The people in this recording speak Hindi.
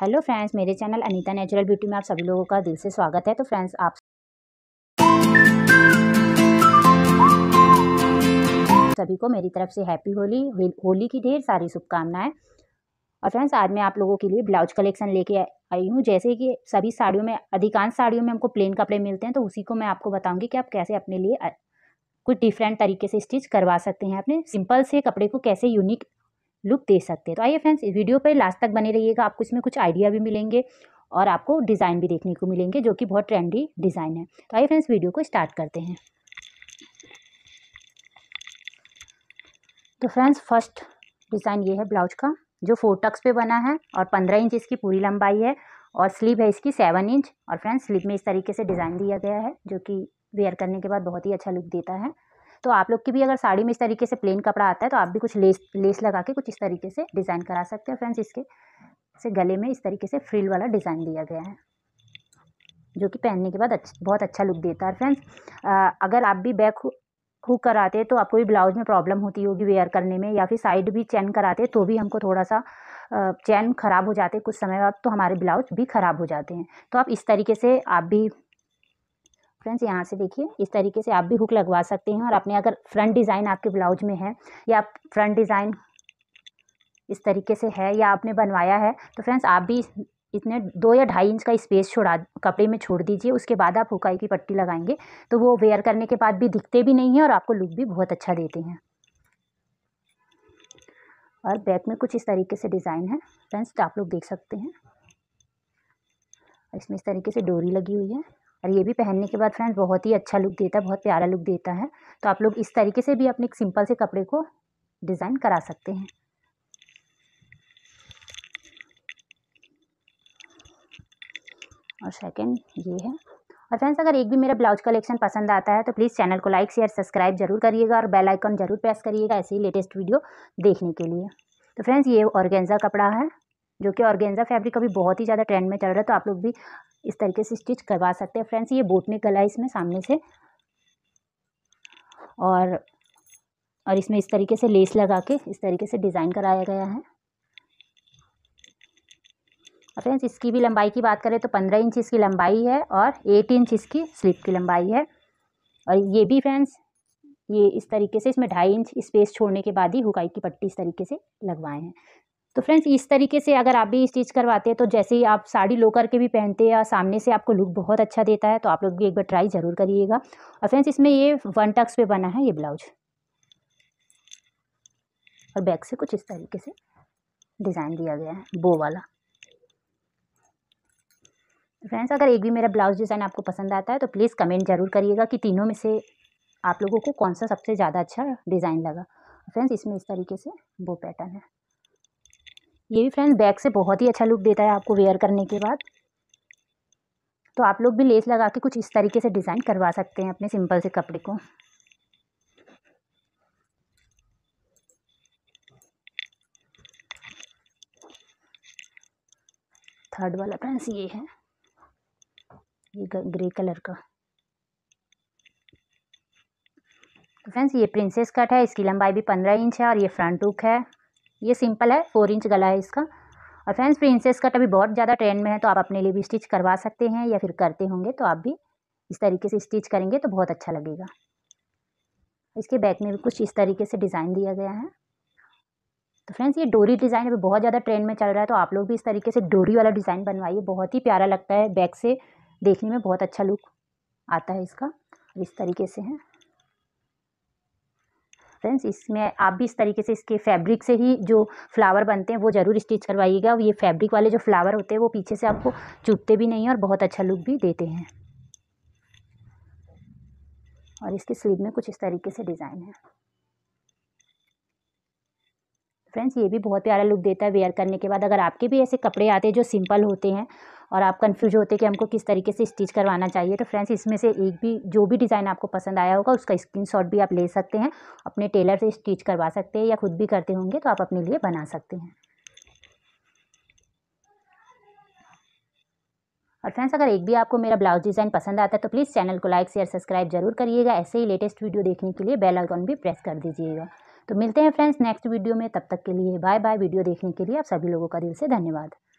हेलो फ्रेंड्स मेरे चैनल अनीता नेचुरल ब्यूटी में आप सभी लोगों का दिल से स्वागत है तो फ्रेंड्स आप सभी को मेरी तरफ से हैप्पी होली होली की ढेर सारी शुभकामनाएं और फ्रेंड्स आज मैं आप लोगों के लिए ब्लाउज कलेक्शन लेके आई हूँ जैसे कि सभी साड़ियों में अधिकांश साड़ियों में हमको प्लेन कपड़े मिलते हैं तो उसी को मैं आपको बताऊंगी कि आप कैसे अपने लिए कुछ डिफरेंट तरीके से स्टिच करवा सकते हैं अपने सिंपल से कपड़े को कैसे यूनिक लुक दे सकते हैं तो आइए फ्रेंड्स वीडियो पर लास्ट तक बने रहिएगा आपको इसमें कुछ आइडिया भी मिलेंगे और आपको डिज़ाइन भी देखने को मिलेंगे जो कि बहुत ट्रेंडी डिज़ाइन है तो आइए फ्रेंड्स वीडियो को स्टार्ट करते हैं तो फ्रेंड्स फर्स्ट डिज़ाइन ये है ब्लाउज का जो फोर टक्स पे बना है और पंद्रह इंच इसकी पूरी लंबाई है और स्लीव है इसकी सेवन इंच और फ्रेंड्स स्लीव में इस तरीके से डिज़ाइन दिया गया है जो कि वेयर करने के बाद बहुत ही अच्छा लुक देता है तो आप लोग की भी अगर साड़ी में इस तरीके से प्लेन कपड़ा आता है तो आप भी कुछ लेस लेस लगा के कुछ इस तरीके से डिज़ाइन करा सकते हैं फ्रेंड्स इसके से गले में इस तरीके से फ्रिल वाला डिज़ाइन दिया गया है जो कि पहनने के बाद अच्छ, बहुत अच्छा लुक देता है फ्रेंड्स अगर आप भी बैक हुक कराते हैं तो आपको भी ब्लाउज में प्रॉब्लम होती होगी वेयर करने में या फिर साइड भी चैन कराते तो भी हमको थोड़ा सा चैन ख़राब हो जाते कुछ समय बाद तो हमारे ब्लाउज भी ख़राब हो जाते हैं तो आप इस तरीके से आप भी फ्रेंड्स यहाँ से देखिए इस तरीके से आप भी हुक लगवा सकते हैं और अपने अगर फ्रंट डिज़ाइन आपके ब्लाउज में है या आप फ्रंट डिज़ाइन इस तरीके से है या आपने बनवाया है तो फ्रेंड्स आप भी इतने दो या ढाई इंच का स्पेस छोड़ा कपड़े में छोड़ दीजिए उसके बाद आप हुकाई की पट्टी लगाएंगे तो वो वेयर करने के बाद भी दिखते भी नहीं हैं और आपको लुक भी बहुत अच्छा देते हैं और बैक में कुछ इस तरीके से डिज़ाइन है फ्रेंड्स तो आप लोग देख सकते हैं इसमें इस तरीके से डोरी लगी हुई है और ये भी पहनने के बाद फ्रेंड्स बहुत ही अच्छा लुक देता है बहुत प्यारा लुक देता है तो आप लोग इस तरीके से भी अपने सिंपल से कपड़े को डिज़ाइन करा सकते हैं और सेकंड ये है और फ्रेंड्स अगर एक भी मेरा ब्लाउज कलेक्शन पसंद आता है तो प्लीज़ चैनल को लाइक शेयर सब्सक्राइब जरूर करिएगा और बेल आइकन जरूर प्रेस करिएगा ऐसे ही लेटेस्ट वीडियो देखने के लिए तो फ्रेंड्स ये ऑर्गेंजा कपड़ा है जो कि ऑर्गेंजा फैब्रिक अभी बहुत ही ज़्यादा ट्रेंड में चल रहा है तो आप लोग भी इस तरीके से स्टिच करवा सकते हैं फ्रेंड्स ये बोटने गला है इसमें सामने से और और इसमें इस तरीके से लेस लगा के इस तरीके से डिज़ाइन कराया गया है फ्रेंड्स इसकी भी लंबाई की बात करें तो पंद्रह इंच इसकी लंबाई है और एट इंच इसकी स्लीप की लंबाई है और ये भी फ्रेंड्स ये इस तरीके से इसमें ढाई इंच स्पेस छोड़ने के बाद ही हुकाई की पट्टी इस तरीके से लगवाए हैं तो फ्रेंड्स इस तरीके से अगर आप भी स्टिच करवाते हैं तो जैसे ही आप साड़ी लो करके भी पहनते हैं या सामने से आपको लुक बहुत अच्छा देता है तो आप लोग भी एक बार ट्राई ज़रूर करिएगा और फ्रेंड्स इसमें ये वन टक्स पे बना है ये ब्लाउज और बैक से कुछ इस तरीके से डिज़ाइन दिया गया है बो वाला फ्रेंड्स अगर एक भी मेरा ब्लाउज डिज़ाइन आपको पसंद आता है तो प्लीज़ कमेंट ज़रूर करिएगा कि तीनों में से आप लोगों को कौन सा सबसे ज़्यादा अच्छा डिज़ाइन लगा फ्रेंड्स इसमें इस तरीके से बो पैटर्न है ये भी फ्रेंड्स बैक से बहुत ही अच्छा लुक देता है आपको वेयर करने के बाद तो आप लोग भी लेस लगा के कुछ इस तरीके से डिज़ाइन करवा सकते हैं अपने सिंपल से कपड़े को थर्ड वाला फ्रेंड्स ये है ये ग्रे कलर का तो फ्रेंड्स ये प्रिंसेस कट है इसकी लंबाई भी पंद्रह इंच है और ये फ्रंट हुक है ये सिंपल है फोर इंच गला है इसका और फ्रेंड्स प्रिंसेस कट अभी बहुत ज़्यादा ट्रेंड में है तो आप अपने लिए भी स्टिच करवा सकते हैं या फिर करते होंगे तो आप भी इस तरीके से स्टिच करेंगे तो बहुत अच्छा लगेगा इसके बैक में भी कुछ इस तरीके से डिज़ाइन दिया गया है तो फ्रेंड्स ये डोरी डिज़ाइन अभी बहुत ज़्यादा ट्रेंड में चल रहा है तो आप लोग भी इस तरीके से डोरी वाला डिज़ाइन बनवाइए बहुत ही प्यारा लगता है बैक से देखने में बहुत अच्छा लुक आता है इसका इस तरीके से है फ्रेंड्स इसमें आप भी इस तरीके से इसके फैब्रिक से ही जो फ्लावर बनते हैं वो ज़रूर स्टिच करवाइएगा ये फैब्रिक वाले जो फ्लावर होते हैं वो पीछे से आपको चुपते भी नहीं और बहुत अच्छा लुक भी देते हैं और इसके स्लीव में कुछ इस तरीके से डिज़ाइन है फ्रेंड्स ये भी बहुत प्यारा लुक देता है वेयर करने के बाद अगर आपके भी ऐसे कपड़े आते हैं जो सिंपल होते हैं और आप कन्फ्यूज होते कि हमको किस तरीके से स्टिच करवाना चाहिए तो फ्रेंड्स इसमें से एक भी जो भी डिज़ाइन आपको पसंद आया होगा उसका स्क्रीन भी आप ले सकते हैं अपने टेलर से स्टिच करवा सकते हैं या खुद भी करते होंगे तो आप अपने लिए बना सकते हैं और फ्रेंड्स अगर एक भी आपको मेरा ब्लाउज डिज़ाइन पसंद आता है तो प्लीज़ चैनल को लाइक शेयर सब्सक्राइब जरूर करिएगा ऐसे ही लेटेस्ट वीडियो देखने के लिए बेल आइकॉन भी प्रेस कर दीजिएगा तो मिलते हैं फ्रेंड्स नेक्स्ट वीडियो में तब तक के लिए बाय बाय वीडियो देखने के लिए आप सभी लोगों का दिल से धन्यवाद